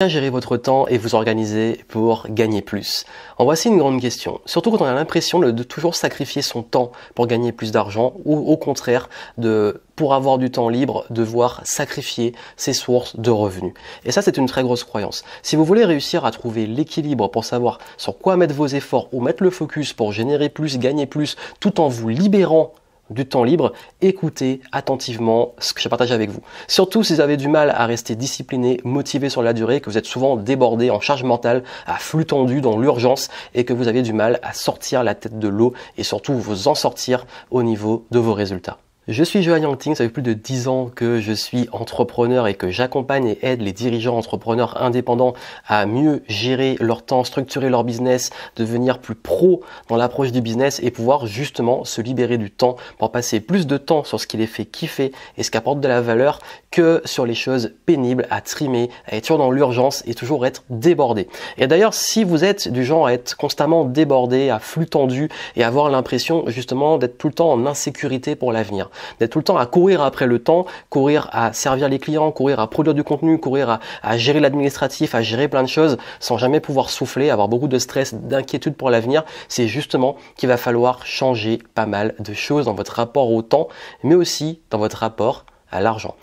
Bien gérer votre temps et vous organiser pour gagner plus. En voici une grande question. Surtout quand on a l'impression de toujours sacrifier son temps pour gagner plus d'argent ou au contraire de pour avoir du temps libre, devoir sacrifier ses sources de revenus. Et ça, c'est une très grosse croyance. Si vous voulez réussir à trouver l'équilibre pour savoir sur quoi mettre vos efforts ou mettre le focus pour générer plus, gagner plus, tout en vous libérant du temps libre, écoutez attentivement ce que je partage avec vous. Surtout si vous avez du mal à rester discipliné, motivé sur la durée, que vous êtes souvent débordé en charge mentale, à flux tendu dans l'urgence et que vous avez du mal à sortir la tête de l'eau et surtout vous en sortir au niveau de vos résultats. Je suis Johan Yangting, ça fait plus de 10 ans que je suis entrepreneur et que j'accompagne et aide les dirigeants entrepreneurs indépendants à mieux gérer leur temps, structurer leur business, devenir plus pro dans l'approche du business et pouvoir justement se libérer du temps pour passer plus de temps sur ce qui les fait kiffer et ce qui apporte de la valeur que sur les choses pénibles à trimer, à être toujours dans l'urgence et toujours être débordé. Et d'ailleurs, si vous êtes du genre à être constamment débordé, à flux tendu et avoir l'impression justement d'être tout le temps en insécurité pour l'avenir, d'être tout le temps à courir après le temps, courir à servir les clients, courir à produire du contenu, courir à, gérer l'administratif, à gérer plein de choses, sans jamais pouvoir souffler, avoir beaucoup de stress, d'inquiétude pour l'avenir, c'est justement qu'il va falloir changer pas mal de choses dans votre rapport au temps, mais aussi dans votre rapport à l'argent.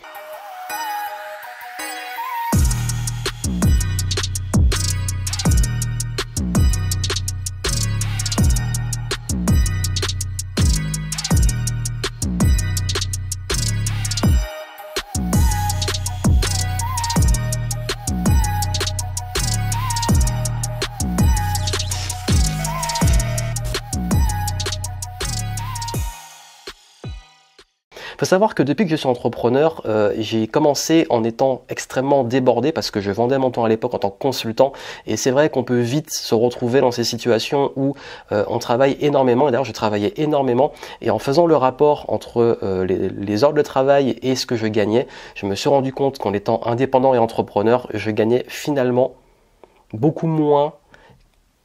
savoir que depuis que je suis entrepreneur, euh, j'ai commencé en étant extrêmement débordé parce que je vendais mon temps à l'époque en tant que consultant. Et c'est vrai qu'on peut vite se retrouver dans ces situations où euh, on travaille énormément. Et d'ailleurs, je travaillais énormément. Et en faisant le rapport entre euh, les, ordres de travail et ce que je gagnais, je me suis rendu compte qu'en étant indépendant et entrepreneur, je gagnais finalement beaucoup moins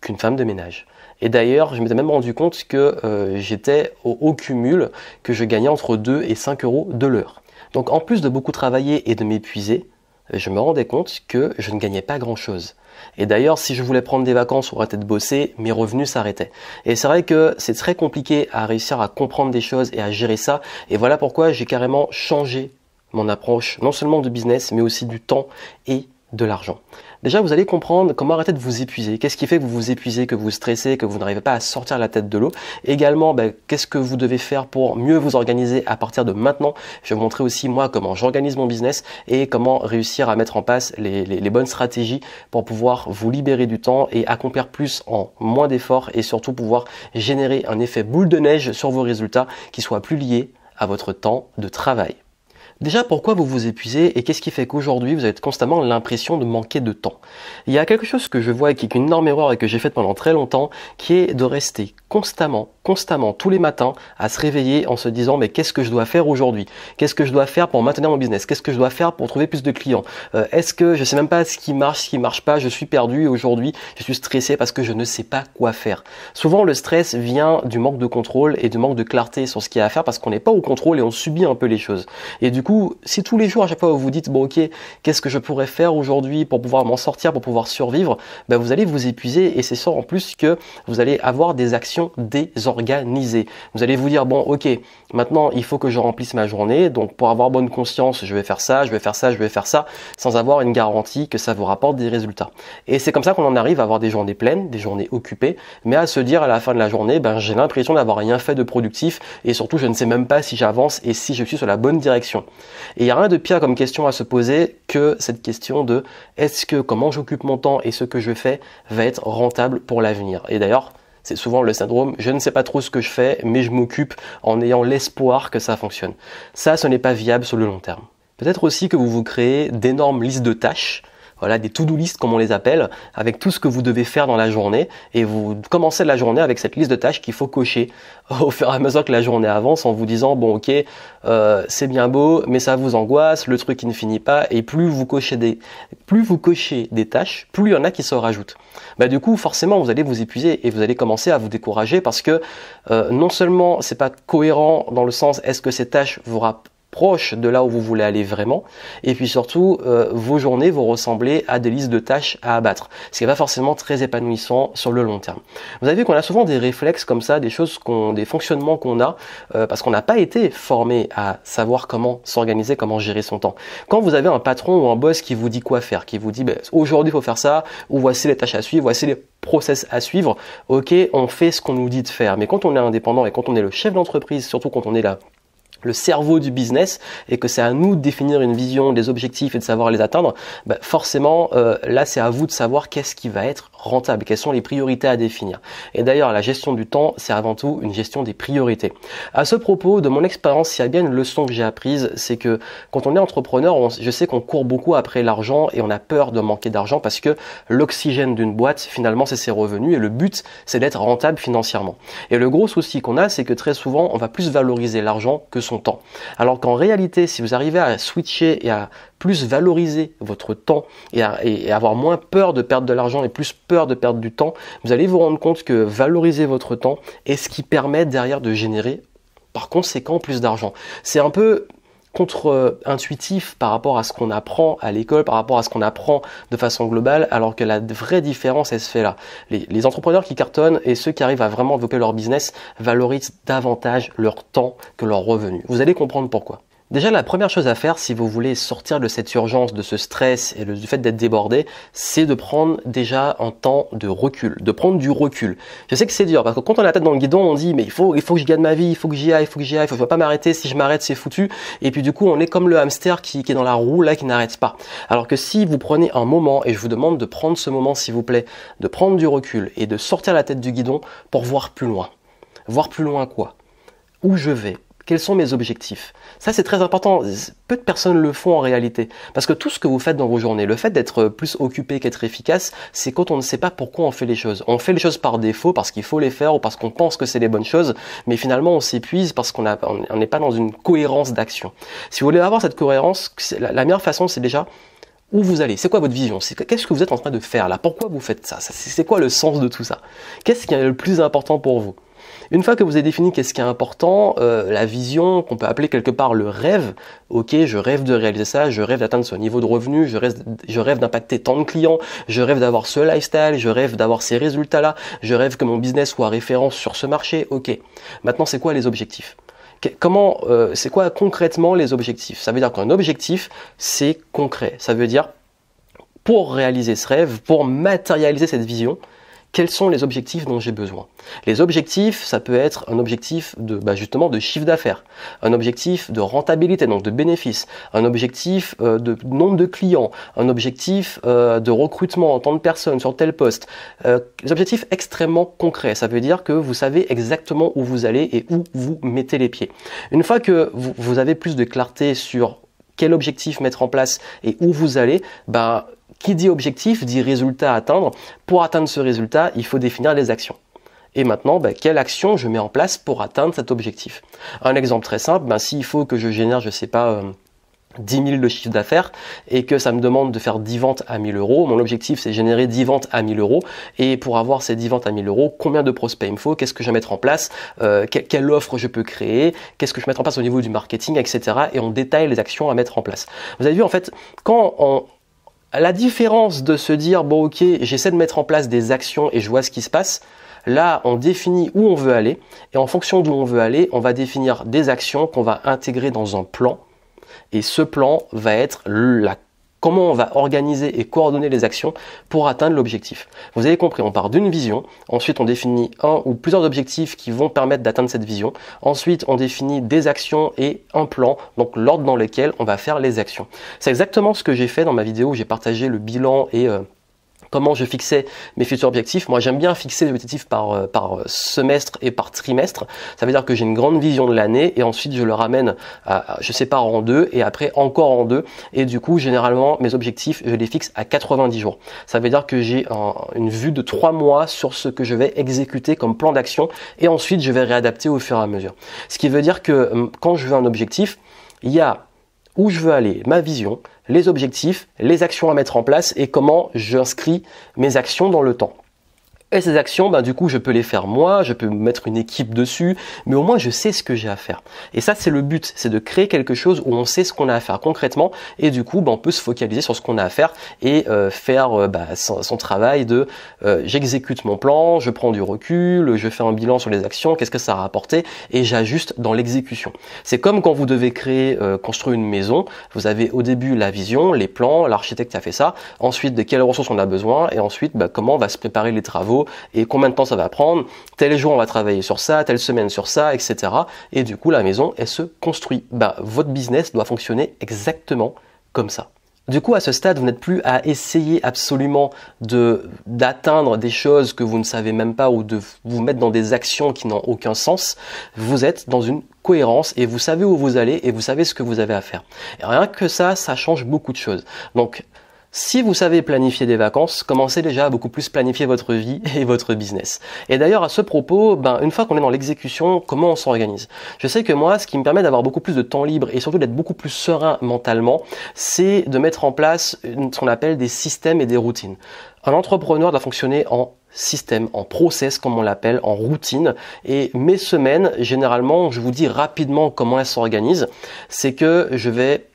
qu'une femme de ménage. Et d'ailleurs, je m'étais même rendu compte que euh, j'étais au, au, cumul, que je gagnais entre 2 et 5 euros de l'heure. Donc en plus de beaucoup travailler et de m'épuiser, je me rendais compte que je ne gagnais pas grand-chose. Et d'ailleurs, si je voulais prendre des vacances ou arrêter de bosser, mes revenus s'arrêtaient. Et c'est vrai que c'est très compliqué à réussir à comprendre des choses et à gérer ça. Et voilà pourquoi j'ai carrément changé mon approche, non seulement de business, mais aussi du temps et de l'argent. Déjà, vous allez comprendre comment arrêter de vous épuiser. Qu'est-ce qui fait que vous vous épuisez, que vous, vous stressez, que vous n'arrivez pas à sortir la tête de l'eau. Également, ben, qu'est-ce que vous devez faire pour mieux vous organiser à partir de maintenant. Je vais vous montrer aussi moi comment j'organise mon business et comment réussir à mettre en place les, les bonnes stratégies pour pouvoir vous libérer du temps et accomplir plus en moins d'efforts et surtout pouvoir générer un effet boule de neige sur vos résultats qui soit plus lié à votre temps de travail. Déjà, pourquoi vous vous épuisez et qu'est-ce qui fait qu'aujourd'hui vous avez constamment l'impression de manquer de temps Il y a quelque chose que je vois et qui est une énorme erreur et que j'ai faite pendant très longtemps, qui est de rester constamment, constamment, tous les matins, à se réveiller en se disant mais qu'est-ce que je dois faire aujourd'hui Qu'est-ce que je dois faire pour maintenir mon business Qu'est-ce que je dois faire pour trouver plus de clients euh, Est-ce que je sais même pas ce qui marche, ce qui marche pas Je suis perdu aujourd'hui je suis stressé parce que je ne sais pas quoi faire. Souvent le stress vient du manque de contrôle et du manque de clarté sur ce qu'il y a à faire parce qu'on n'est pas au contrôle et on subit un peu les choses. Et du coup si tous les jours à chaque fois vous vous dites bon ok, qu'est-ce que je pourrais faire aujourd'hui pour pouvoir m'en sortir, pour pouvoir survivre, ben vous allez vous épuiser et c'est sûr en plus que vous allez avoir des actions désorganisées. Vous allez vous dire bon ok, maintenant il faut que je remplisse ma journée, donc pour avoir bonne conscience, je vais faire ça, je vais faire ça, je vais faire ça, sans avoir une garantie que ça vous rapporte des résultats. Et c'est comme ça qu'on en arrive à avoir des journées pleines, des journées occupées, mais à se dire à la fin de la journée, ben j'ai l'impression d'avoir rien fait de productif et surtout je ne sais même pas si j'avance et si je suis sur la bonne direction. Et il n'y a rien de pire comme question à se poser que cette question de est-ce que comment j'occupe mon temps et ce que je fais va être rentable pour l'avenir. Et d'ailleurs, c'est souvent le syndrome, je ne sais pas trop ce que je fais, mais je m'occupe en ayant l'espoir que ça fonctionne. Ça, ce n'est pas viable sur le long terme. Peut-être aussi que vous vous créez d'énormes listes de tâches voilà, des to-do list comme on les appelle, avec tout ce que vous devez faire dans la journée. Et vous commencez la journée avec cette liste de tâches qu'il faut cocher au fur et à mesure que la journée avance en vous disant, bon ok, euh, c'est bien beau, mais ça vous angoisse, le truc qui ne finit pas. Et plus vous cochez des, plus vous cochez des tâches, plus il y en a qui se rajoutent. Bah, du coup, forcément, vous allez vous épuiser et vous allez commencer à vous décourager parce que euh, non seulement c'est pas cohérent dans le sens est-ce que ces tâches vous rappellent proche de là où vous voulez aller vraiment. Et puis surtout, euh, vos journées vont ressembler à des listes de tâches à abattre, ce qui n'est pas forcément très épanouissant sur le long terme. Vous avez vu qu'on a souvent des réflexes comme ça, des choses qu'on, des fonctionnements qu'on a, euh, parce qu'on n'a pas été formé à savoir comment s'organiser, comment gérer son temps. Quand vous avez un patron ou un boss qui vous dit quoi faire, qui vous dit ben, aujourd'hui il faut faire ça, ou voici les tâches à suivre, voici les process à suivre, ok, on fait ce qu'on nous dit de faire. Mais quand on est indépendant et quand on est le chef d'entreprise, surtout quand on est là le cerveau du business et que c'est à nous de définir une vision, des objectifs et de savoir les atteindre, ben, forcément, euh, là, c'est à vous de savoir qu'est-ce qui va être rentable, quelles sont les priorités à définir. Et d'ailleurs, la gestion du temps, c'est avant tout une gestion des priorités. À ce propos, de mon expérience, il y a bien une leçon que j'ai apprise, c'est que quand on est entrepreneur, je sais qu'on court beaucoup après l'argent et on a peur de manquer d'argent parce que l'oxygène d'une boîte, finalement, c'est ses revenus et le but, c'est d'être rentable financièrement. Et le gros souci qu'on a, c'est que très souvent, on va plus valoriser l'argent que temps. Alors qu'en réalité, si vous arrivez à switcher et à plus valoriser votre temps et avoir moins peur de perdre de l'argent et plus peur de perdre du temps, vous allez vous rendre compte que valoriser votre temps est ce qui permet derrière de générer par conséquent plus d'argent. C'est un peu contre-intuitif par rapport à ce qu'on apprend à l'école, par rapport à ce qu'on apprend de façon globale, alors que la vraie différence, elle se fait là. Les, entrepreneurs qui cartonnent et ceux qui arrivent à vraiment développer leur business valorisent davantage leur temps que leur revenu. Vous allez comprendre pourquoi. Déjà, la première chose à faire si vous voulez sortir de cette urgence, de ce stress et du fait d'être débordé, c'est de prendre déjà un temps de recul, de prendre du recul. Je sais que c'est dur parce que quand on a la tête dans le guidon, on dit mais il faut, il faut que je gagne ma vie, il faut que j'y aille, il faut que j'y aille, il faut, pas m'arrêter. Si je m'arrête, c'est foutu. Et puis du coup, on est comme le hamster qui, qui est dans la roue là, qui n'arrête pas. Alors que si vous prenez un moment et je vous demande de prendre ce moment, s'il vous plaît, de prendre du recul et de sortir la tête du guidon pour voir plus loin. Voir plus loin quoi Où je vais quels sont mes objectifs Ça, c'est très important. Peu de personnes le font en réalité. Parce que tout ce que vous faites dans vos journées, le fait d'être plus occupé qu'être efficace, c'est quand on ne sait pas pourquoi on fait les choses. On fait les choses par défaut, parce qu'il faut les faire ou parce qu'on pense que c'est les bonnes choses, mais finalement, on s'épuise parce qu'on n'est pas dans une cohérence d'action. Si vous voulez avoir cette cohérence, la, meilleure façon, c'est déjà où vous allez, c'est quoi votre vision, qu'est-ce que vous êtes en train de faire là, pourquoi vous faites ça, c'est quoi le sens de tout ça, qu'est-ce qui est le plus important pour vous. Une fois que vous avez défini qu'est-ce qui est important, euh, la vision qu'on peut appeler quelque part le rêve, ok, je rêve de réaliser ça, je rêve d'atteindre ce niveau de revenu, je rêve, d'impacter tant de clients, je rêve d'avoir ce lifestyle, je rêve d'avoir ces résultats-là, je rêve que mon business soit référence sur ce marché, ok. Maintenant, c'est quoi les objectifs Comment, euh, c'est quoi concrètement les objectifs Ça veut dire qu'un objectif, c'est concret. Ça veut dire pour réaliser ce rêve, pour matérialiser cette vision, quels sont les objectifs dont j'ai besoin. Les objectifs, ça peut être un objectif de bah, justement de chiffre d'affaires, un objectif de rentabilité, donc de bénéfice, un objectif euh, de nombre de clients, un objectif euh, de recrutement en tant de personnes sur tel poste. Euh, les objectifs extrêmement concrets. Ça veut dire que vous savez exactement où vous allez et où vous mettez les pieds. Une fois que vous, avez plus de clarté sur quel objectif mettre en place et où vous allez, bah qui dit objectif dit résultat à atteindre. Pour atteindre ce résultat, il faut définir les actions. Et maintenant, ben, quelle action je mets en place pour atteindre cet objectif Un exemple très simple, ben, s'il faut que je génère, je sais pas, 10 euh, 000 de chiffre d'affaires et que ça me demande de faire 10 ventes à 1000 euros, mon objectif c'est générer 10 ventes à 1000 euros et pour avoir ces 10 ventes à 1000 euros, combien de prospects il me faut, qu'est-ce que je vais mettre en place, euh, quelle offre je peux créer, qu'est-ce que je vais mettre en place au niveau du marketing, etc. Et on détaille les actions à mettre en place. Vous avez vu en fait, quand on la différence de se dire, bon ok, j'essaie de mettre en place des actions et je vois ce qui se passe, Là, on définit où on veut aller et en fonction d'où on veut aller, on va définir des actions qu'on va intégrer dans un plan. Et ce plan va être la comment on va organiser et coordonner les actions pour atteindre l'objectif. Vous avez compris, on part d'une vision, ensuite on définit un ou plusieurs objectifs qui vont permettre d'atteindre cette vision, ensuite on définit des actions et un plan, donc l'ordre dans lequel on va faire les actions. C'est exactement ce que j'ai fait dans ma vidéo où j'ai partagé le bilan et... Euh, comment je fixais mes futurs objectifs. Moi, j'aime bien fixer les objectifs par, euh, euh, semestre et par trimestre. Ça veut dire que j'ai une grande vision de l'année et ensuite je le ramène, à, je sépare en deux et après encore en deux. Et du coup, généralement, mes objectifs, je les fixe à 90 jours. Ça veut dire que j'ai une vue de trois mois sur ce que je vais exécuter comme plan d'action et ensuite je vais réadapter au fur et à mesure. Ce qui veut dire que hum, quand je veux un objectif, il y a où je veux aller, ma vision, les objectifs, les actions à mettre en place et comment j'inscris mes actions dans le temps. Et ces actions, ben, du coup, je peux les faire moi, je peux mettre une équipe dessus, mais au moins je sais ce que j'ai à faire. Et ça, c'est le but, c'est de créer quelque chose où on sait ce qu'on a à faire concrètement, et du coup, ben, on peut se focaliser sur ce qu'on a à faire et euh, faire euh, ben, son, travail de euh, j'exécute mon plan, je prends du recul, je fais un bilan sur les actions, qu'est-ce que ça a apporté, et j'ajuste dans l'exécution. C'est comme quand vous devez créer, construire une maison, vous avez au début la vision, les plans, l'architecte a fait ça, ensuite de quelles ressources on a besoin, et ensuite ben, comment on va se préparer les travaux et combien de temps ça va prendre. Tel jour, on va travailler sur ça, telle semaine sur ça, etc. Et du coup, la maison, elle se construit. Bah, votre business doit fonctionner exactement comme ça. Du coup, à ce stade, vous n'êtes plus à essayer absolument de, d'atteindre des choses que vous ne savez même pas ou de vous mettre dans des actions qui n'ont aucun sens. Vous êtes dans une cohérence et vous savez où vous allez et vous savez ce que vous avez à faire. rien que ça, ça change beaucoup de choses. Donc, si vous savez planifier des vacances, commencez déjà à beaucoup plus planifier votre vie et votre business. Et d'ailleurs, à ce propos, ben, une fois qu'on est dans l'exécution, comment on s'organise Je sais que moi, ce qui me permet d'avoir beaucoup plus de temps libre et surtout d'être beaucoup plus serein mentalement, c'est de mettre en place ce qu'on appelle des systèmes et des routines. Un entrepreneur doit fonctionner en système, en process comme on l'appelle, en routine. Et mes semaines, généralement, je vous dis rapidement comment elles s'organisent, c'est que je vais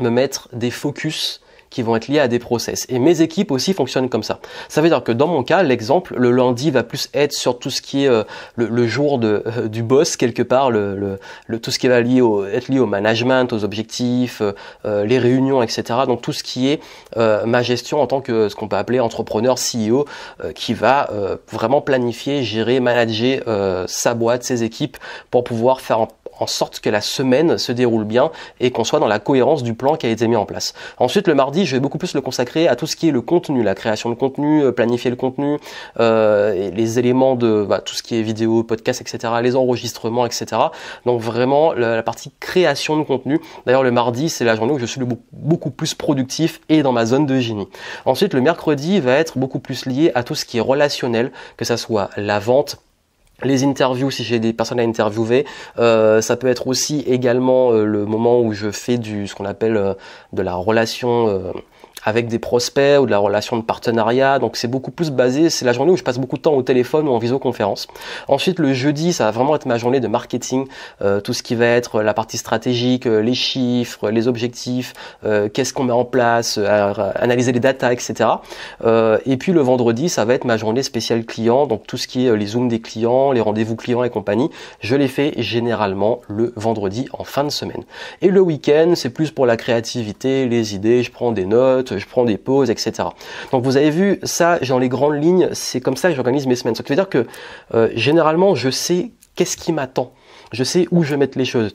me mettre des focus qui vont être liés à des process. Et mes équipes aussi fonctionnent comme ça. Ça veut dire que dans mon cas, l'exemple, le lundi va plus être sur tout ce qui est euh, le, jour de, euh, du boss quelque part, le, tout ce qui va être lié au management, aux objectifs, euh, les réunions, etc. Donc tout ce qui est ma gestion en tant que ce qu'on peut appeler entrepreneur, CEO, qui va vraiment planifier, gérer, manager sa boîte, ses équipes pour pouvoir faire en en sorte que la semaine se déroule bien et qu'on soit dans la cohérence du plan qui a été mis en place. Ensuite, le mardi, je vais beaucoup plus le consacrer à tout ce qui est le contenu, la création de contenu, euh, planifier le contenu, euh, les éléments de bah, tout ce qui est vidéo, podcast, etc., les enregistrements, etc. Donc vraiment la, partie création de contenu. D'ailleurs, le mardi, c'est la journée où je suis beaucoup plus productif et dans ma zone de génie. Ensuite, le mercredi va être beaucoup plus lié à tout ce qui est relationnel, que ça soit la vente, les interviews, si j'ai des personnes à interviewer, euh, ça peut être aussi également euh, le moment où je fais du ce qu'on appelle euh, de la relation avec des prospects ou de la relation de partenariat. Donc c'est beaucoup plus basé, c'est la journée où je passe beaucoup de temps au téléphone ou en visioconférence. Ensuite le jeudi, ça va vraiment être ma journée de marketing, euh, tout ce qui va être la partie stratégique, euh, les chiffres, les objectifs, euh, qu'est-ce qu'on met en place, analyser les datas, etc. et puis le vendredi, ça va être ma journée spéciale client, donc tout ce qui est les zooms des clients, les rendez-vous clients et compagnie. Je les fais généralement le vendredi en fin de semaine. Et le week-end, c'est plus pour la créativité, les idées, je prends des notes, je prends des pauses, etc. Donc vous avez vu ça dans les grandes lignes, c'est comme ça que j'organise mes semaines. Ça veut dire que euh, généralement je sais qu'est-ce qui m'attend, je sais où je vais mettre les choses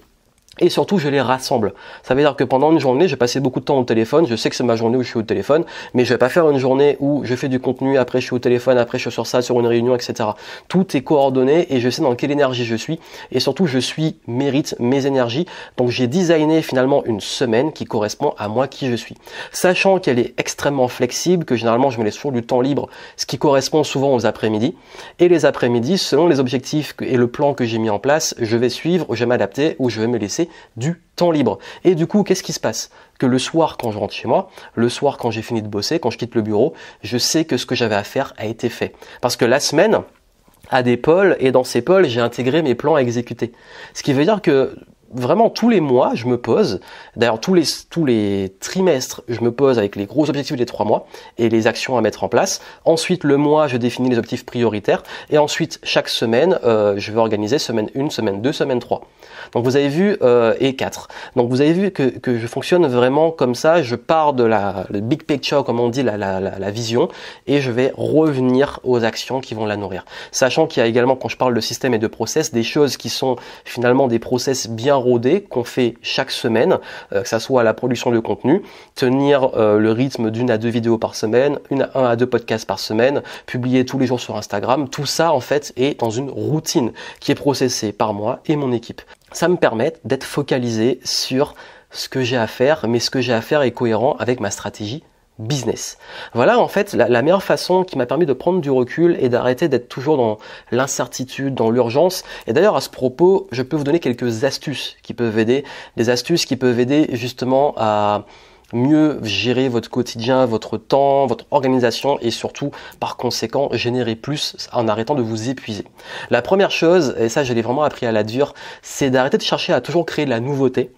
et surtout je les rassemble. Ça veut dire que pendant une journée, je passais beaucoup de temps au téléphone, je sais que c'est ma journée où je suis au téléphone, mais je vais pas faire une journée où je fais du contenu, après je suis au téléphone, après je suis sur ça, sur une réunion, etc. Tout est coordonné et je sais dans quelle énergie je suis et surtout je suis mérite mes énergies. Donc j'ai designé finalement une semaine qui correspond à moi qui je suis. Sachant qu'elle est extrêmement flexible, que généralement je me laisse toujours du temps libre, ce qui correspond souvent aux après-midi. Et les après-midi, selon les objectifs et le plan que j'ai mis en place, je vais suivre, je vais m'adapter ou je vais me laisser du temps libre. Et du coup, qu'est-ce qui se passe Que le soir, quand je rentre chez moi, le soir, quand j'ai fini de bosser, quand je quitte le bureau, je sais que ce que j'avais à faire a été fait. Parce que la semaine, à des pôles et dans ces pôles, j'ai intégré mes plans à exécuter. Ce qui veut dire que vraiment tous les mois, je me pose. D'ailleurs, tous les, tous les trimestres, je me pose avec les gros objectifs des trois mois et les actions à mettre en place. Ensuite, le mois, je définis les objectifs prioritaires. Et ensuite, chaque semaine, euh, je vais organiser semaine 1, semaine 2, semaine 3. Donc vous avez vu, euh, et 4. Donc vous avez vu que, que, je fonctionne vraiment comme ça. Je pars de la le big picture, comme on dit, la, la, la vision, et je vais revenir aux actions qui vont la nourrir. Sachant qu'il y a également, quand je parle de système et de process, des choses qui sont finalement des process bien qu'on fait chaque semaine, euh, que ça soit à la production de contenu, tenir euh, le rythme d'une à deux vidéos par semaine, une un à deux podcasts par semaine, publier tous les jours sur Instagram, tout ça en fait est dans une routine qui est processée par moi et mon équipe. Ça me permet d'être focalisé sur ce que j'ai à faire, mais ce que j'ai à faire est cohérent avec ma stratégie business. Voilà en fait la, meilleure façon qui m'a permis de prendre du recul et d'arrêter d'être toujours dans l'incertitude, dans l'urgence. Et d'ailleurs à ce propos, je peux vous donner quelques astuces qui peuvent aider, des astuces qui peuvent aider justement à mieux gérer votre quotidien, votre temps, votre organisation et surtout par conséquent générer plus en arrêtant de vous épuiser. La première chose, et ça je l'ai vraiment appris à la dure, c'est d'arrêter de chercher à toujours créer de la nouveauté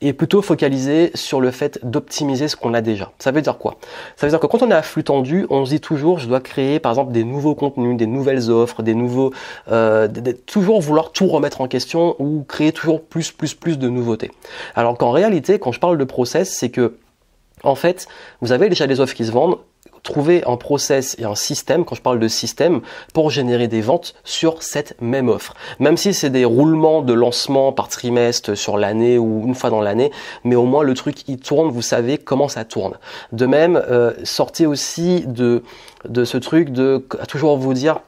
et plutôt focaliser sur le fait d'optimiser ce qu'on a déjà. Ça veut dire quoi Ça veut dire que quand on est à flux tendu, on se dit toujours je dois créer par exemple des nouveaux contenus, des nouvelles offres, des nouveaux, euh, toujours vouloir tout remettre en question ou créer toujours plus, plus, plus de nouveautés. Alors qu'en réalité, quand je parle de process, c'est que en fait, vous avez déjà des offres qui se vendent, trouver un process et un système, quand je parle de système, pour générer des ventes sur cette même offre. Même si c'est des roulements de lancement par trimestre sur l'année ou une fois dans l'année, mais au moins le truc il tourne, vous savez comment ça tourne. De même, euh, sortez aussi de, ce truc de toujours vous dire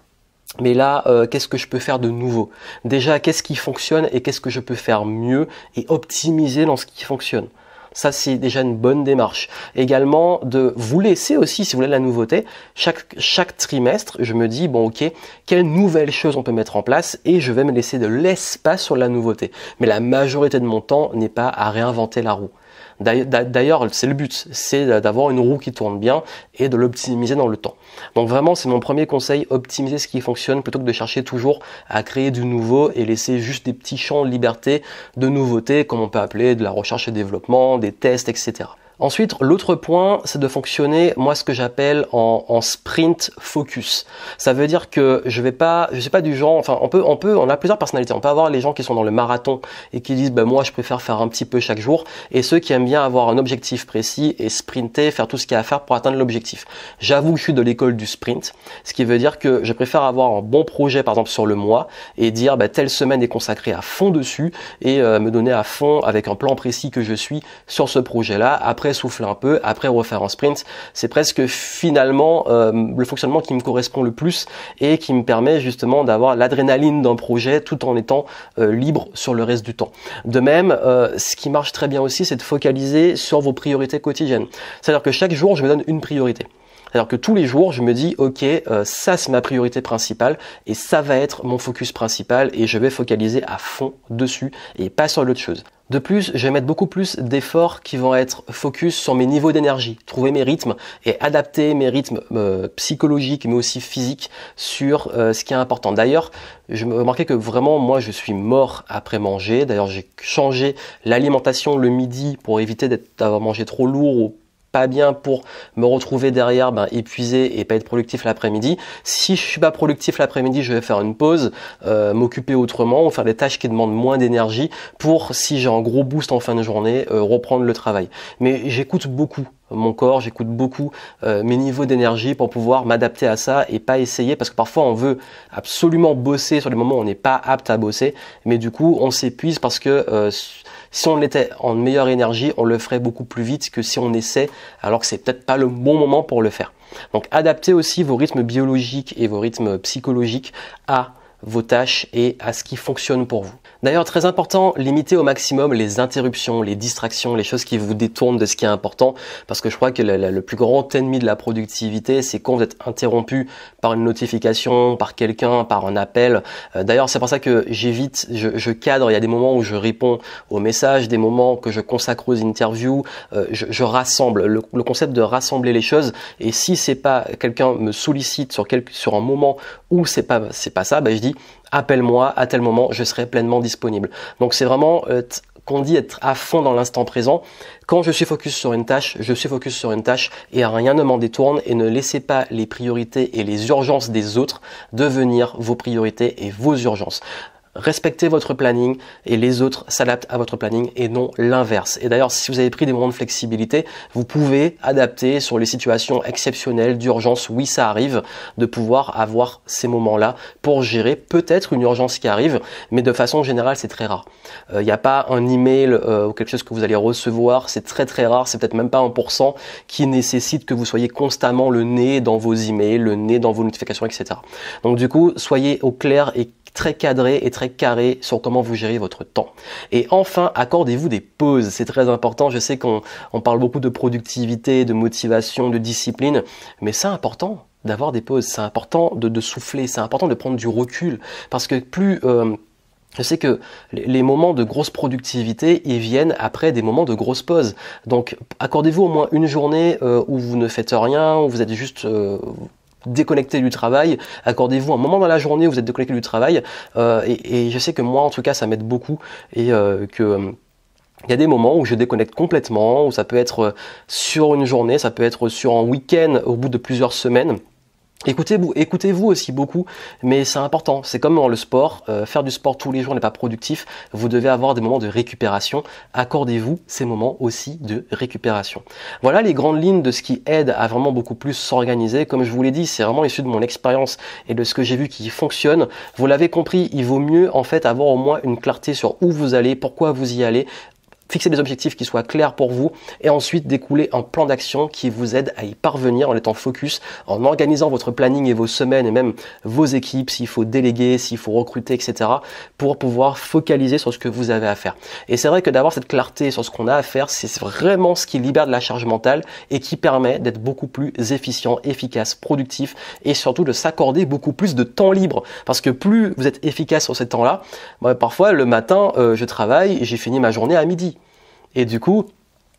mais là, euh, qu'est-ce que je peux faire de nouveau Déjà, qu'est-ce qui fonctionne et qu'est-ce que je peux faire mieux et optimiser dans ce qui fonctionne ça, c'est déjà une bonne démarche. Également, de vous laisser aussi, si vous voulez la nouveauté, chaque, chaque trimestre, je me dis, bon, ok, quelle nouvelle chose on peut mettre en place et je vais me laisser de l'espace sur la nouveauté. Mais la majorité de mon temps n'est pas à réinventer la roue. D'ailleurs, c'est le but, c'est d'avoir une roue qui tourne bien et de l'optimiser dans le temps. Donc vraiment, c'est mon premier conseil, optimiser ce qui fonctionne plutôt que de chercher toujours à créer du nouveau et laisser juste des petits champs de liberté, de nouveautés, comme on peut appeler de la recherche et développement, des tests, etc. Ensuite, l'autre point, c'est de fonctionner, moi, ce que j'appelle en, sprint focus. Ça veut dire que je vais pas, je suis pas du genre, enfin, on peut, on peut, on a plusieurs personnalités. On peut avoir les gens qui sont dans le marathon et qui disent, ben, moi, je préfère faire un petit peu chaque jour et ceux qui aiment bien avoir un objectif précis et sprinter, faire tout ce qu'il y a à faire pour atteindre l'objectif. J'avoue que je suis de l'école du sprint, ce qui veut dire que je préfère avoir un bon projet, par exemple, sur le mois et dire, bah, telle semaine est consacrée à fond dessus et euh, me donner à fond avec un plan précis que je suis sur ce projet-là. Après, souffler un peu, après refaire un sprint. C'est presque finalement euh, le fonctionnement qui me correspond le plus et qui me permet justement d'avoir l'adrénaline d'un projet tout en étant euh, libre sur le reste du temps. De même, euh, ce qui marche très bien aussi, c'est de focaliser sur vos priorités quotidiennes. C'est-à-dire que chaque jour, je me donne une priorité. C'est-à-dire que tous les jours, je me dis, ok, euh, ça c'est ma priorité principale et ça va être mon focus principal et je vais focaliser à fond dessus et pas sur l'autre chose. De plus, je vais mettre beaucoup plus d'efforts qui vont être focus sur mes niveaux d'énergie, trouver mes rythmes et adapter mes rythmes euh, psychologiques mais aussi physiques sur euh, ce qui est important. D'ailleurs, je me remarquais que vraiment moi je suis mort après manger. D'ailleurs, j'ai changé l'alimentation le midi pour éviter d'avoir mangé trop lourd ou pas bien pour me retrouver derrière ben, épuisé et pas être productif l'après-midi. Si je suis pas productif l'après-midi, je vais faire une pause, euh, m'occuper autrement ou faire des tâches qui demandent moins d'énergie pour, si j'ai un gros boost en fin de journée, euh, reprendre le travail. Mais j'écoute beaucoup mon corps, j'écoute beaucoup euh, mes niveaux d'énergie pour pouvoir m'adapter à ça et pas essayer parce que parfois on veut absolument bosser sur les moments où on n'est pas apte à bosser, mais du coup on s'épuise parce que si on était en meilleure énergie, on le ferait beaucoup plus vite que si on essaie alors que c'est peut-être pas le bon moment pour le faire. Donc adaptez aussi vos rythmes biologiques et vos rythmes psychologiques à vos tâches et à ce qui fonctionne pour vous. D'ailleurs, très important, limitez au maximum les interruptions, les distractions, les choses qui vous détournent de ce qui est important, parce que je crois que le, plus grand ennemi de la productivité, c'est quand vous êtes interrompu par une notification, par quelqu'un, par un appel. Euh, d'ailleurs, c'est pour ça que j'évite, je, cadre, il y a des moments où je réponds aux messages, des moments que je consacre aux interviews, euh, je, rassemble, le, concept de rassembler les choses, et si c'est pas quelqu'un me sollicite sur, quel, sur un moment où c'est pas, pas ça, bah, je dis appelle-moi à tel moment, je serai pleinement disponible. Donc c'est vraiment euh, qu'on dit être à fond dans l'instant présent. Quand je suis focus sur une tâche, je suis focus sur une tâche et rien ne m'en détourne et ne laissez pas les priorités et les urgences des autres devenir vos priorités et vos urgences respectez votre planning et les autres s'adaptent à votre planning et non l'inverse. Et d'ailleurs, si vous avez pris des moments de flexibilité, vous pouvez adapter sur les situations exceptionnelles d'urgence. Oui, ça arrive de pouvoir avoir ces moments-là pour gérer peut-être une urgence qui arrive, mais de façon générale, c'est très rare. Il euh, n'y a pas un email euh, ou quelque chose que vous allez recevoir, c'est très très rare, c'est peut-être même pas 1% qui nécessite que vous soyez constamment le nez dans vos emails, le nez dans vos notifications, etc. Donc du coup, soyez au clair et très cadré et très carré sur comment vous gérez votre temps. Et enfin, accordez-vous des pauses, c'est très important. Je sais qu'on parle beaucoup de productivité, de motivation, de discipline, mais c'est important d'avoir des pauses, c'est important de, souffler, c'est important de prendre du recul, parce que plus... Euh, je sais que les moments de grosse productivité, ils viennent après des moments de grosse pause. Donc, accordez-vous au moins une journée euh, où vous ne faites rien, où vous êtes juste euh, déconnecté du travail, accordez-vous un moment dans la journée où vous êtes déconnecté du travail. Euh, et, je sais que moi, en tout cas, ça m'aide beaucoup et euh, que euh, il y a des moments où je déconnecte complètement, où ça peut être euh, sur une journée, ça peut être sur un week-end au bout de plusieurs semaines. Écoutez-vous, écoutez-vous aussi beaucoup, mais c'est important. C'est comme dans le sport, euh, faire du sport tous les jours n'est pas productif. Vous devez avoir des moments de récupération. Accordez-vous ces moments aussi de récupération. Voilà les grandes lignes de ce qui aide à vraiment beaucoup plus s'organiser. Comme je vous l'ai dit, c'est vraiment issu de mon expérience et de ce que j'ai vu qui fonctionne. Vous l'avez compris, il vaut mieux en fait avoir au moins une clarté sur où vous allez, pourquoi vous y allez, fixer des objectifs qui soient clairs pour vous et ensuite découler un plan d'action qui vous aide à y parvenir en étant focus, en organisant votre planning et vos semaines et même vos équipes, s'il faut déléguer, s'il faut recruter, etc. pour pouvoir focaliser sur ce que vous avez à faire. Et c'est vrai que d'avoir cette clarté sur ce qu'on a à faire, c'est vraiment ce qui libère de la charge mentale et qui permet d'être beaucoup plus efficient, efficace, productif et surtout de s'accorder beaucoup plus de temps libre. Parce que plus vous êtes efficace sur ces temps-là, bah, parfois le matin, euh, je travaille, et j'ai fini ma journée à midi. Et du coup,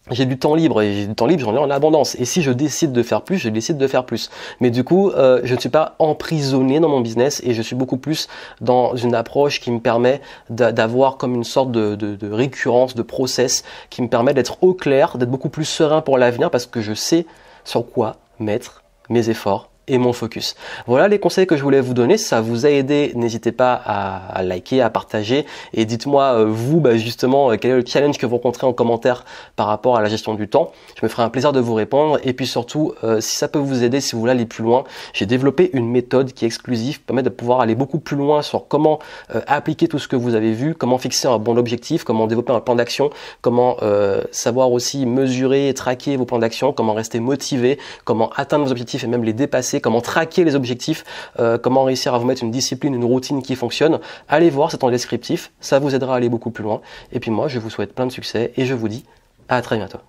j'ai du temps libre et j'ai du temps libre, j'en ai en abondance. Et si je décide de faire plus, je décide de faire plus. Mais du coup, euh, je ne suis pas emprisonné dans mon business et je suis beaucoup plus dans une approche qui me permet d'avoir comme une sorte de, de, récurrence, de process, qui me permet d'être au clair, d'être beaucoup plus serein pour l'avenir parce que je sais sur quoi mettre mes efforts et mon focus. Voilà les conseils que je voulais vous donner. ça vous a aidé, n'hésitez pas à, liker, à partager et dites-moi euh, vous bah, justement euh, quel est le challenge que vous rencontrez en commentaire par rapport à la gestion du temps. Je me ferai un plaisir de vous répondre et puis surtout euh, si ça peut vous aider, si vous voulez aller plus loin, j'ai développé une méthode qui est exclusive, permet de pouvoir aller beaucoup plus loin sur comment appliquer tout ce que vous avez vu, comment fixer un bon objectif, comment développer un plan d'action, comment savoir aussi mesurer et traquer vos plans d'action, comment rester motivé, comment atteindre vos objectifs et même les dépasser comment traquer les objectifs, euh, comment réussir à vous mettre une discipline, une routine qui fonctionne. Allez voir, c'est en descriptif, ça vous aidera à aller beaucoup plus loin. Et puis moi, je vous souhaite plein de succès et je vous dis à très bientôt.